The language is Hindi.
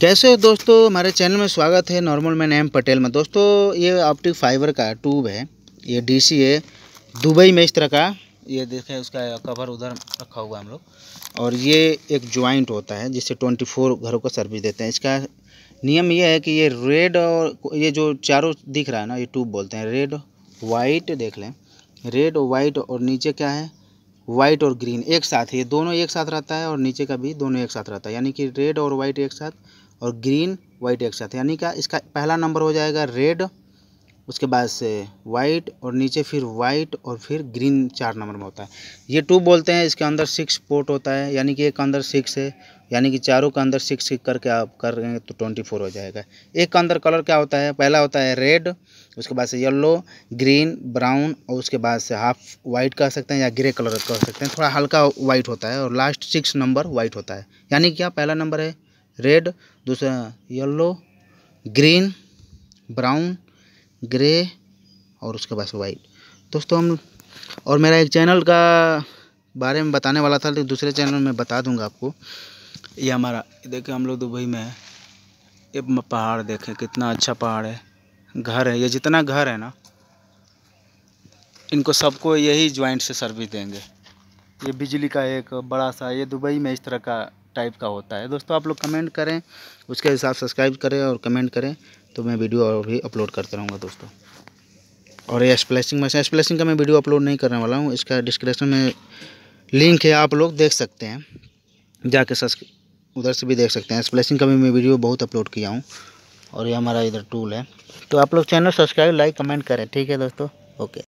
कैसे हो दोस्तों हमारे चैनल में स्वागत है नॉर्मल मैन एम पटेल में दोस्तों ये ऑप्टिक फाइबर का ट्यूब है ये डीसी है दुबई में इस तरह का ये देखें उसका कवर उधर रखा हुआ हम लोग और ये एक ज्वाइंट होता है जिससे 24 घरों का सर्विस देते हैं इसका नियम ये है कि ये रेड और ये जो चारों दिख रहा है ना ये ट्यूब बोलते हैं रेड वाइट देख लें रेड वाइट और नीचे क्या है वाइट और ग्रीन एक साथ ये दोनों एक साथ रहता है और नीचे का भी दोनों एक साथ रहता है यानी कि रेड और वाइट एक साथ और ग्रीन वाइट एक साथ यानी का इसका पहला नंबर हो जाएगा रेड उसके बाद से वाइट और नीचे फिर वाइट और फिर ग्रीन चार नंबर में होता है ये टू बोलते हैं इसके अंदर सिक्स पोर्ट होता है यानी कि एक अंदर सिक्स है यानी कि चारों का अंदर सिक्स करके आप कर रहे हैं तो ट्वेंटी फोर हो जाएगा एक का अंदर कलर क्या होता है पहला होता है रेड उसके बाद से येलो ग्रीन ब्राउन और उसके बाद से हाफ वाइट कह सकते हैं या ग्रे कलर कह सकते हैं थोड़ा हल्का वाइट होता है और लास्ट सिक्स नंबर वाइट होता है यानी क्या पहला नंबर है रेड दूसरा येल्लो ग्रीन ब्राउन ग्रे और उसके बाद वाइट दोस्तों हम और मेरा एक चैनल का बारे में बताने वाला था लेकिन तो दूसरे चैनल में बता दूंगा आपको ये हमारा देखिए हम लोग दुबई में ये पहाड़ देखें कितना अच्छा पहाड़ है घर है ये जितना घर है ना इनको सबको यही ज्वाइंट से सर्विस देंगे ये बिजली का एक बड़ा सा ये दुबई में इस तरह का टाइप का होता है दोस्तों आप लोग कमेंट करें उसके हिसाब सब्सक्राइब करें और कमेंट करें तो मैं वीडियो और भी अपलोड करता रहूँगा दोस्तों और ये स्प्लैशिंग मशीन स्प्लैशिंग का मैं वीडियो अपलोड नहीं करने वाला हूँ इसका डिस्क्रिप्शन में लिंक है आप लोग देख सकते हैं जाके सब्स उधर से भी देख सकते हैं स्प्लैशिंग का भी मैं वीडियो बहुत अपलोड किया हूँ और ये हमारा इधर टूल है तो आप लोग चैनल सब्सक्राइब लाइक कमेंट करें ठीक है दोस्तों ओके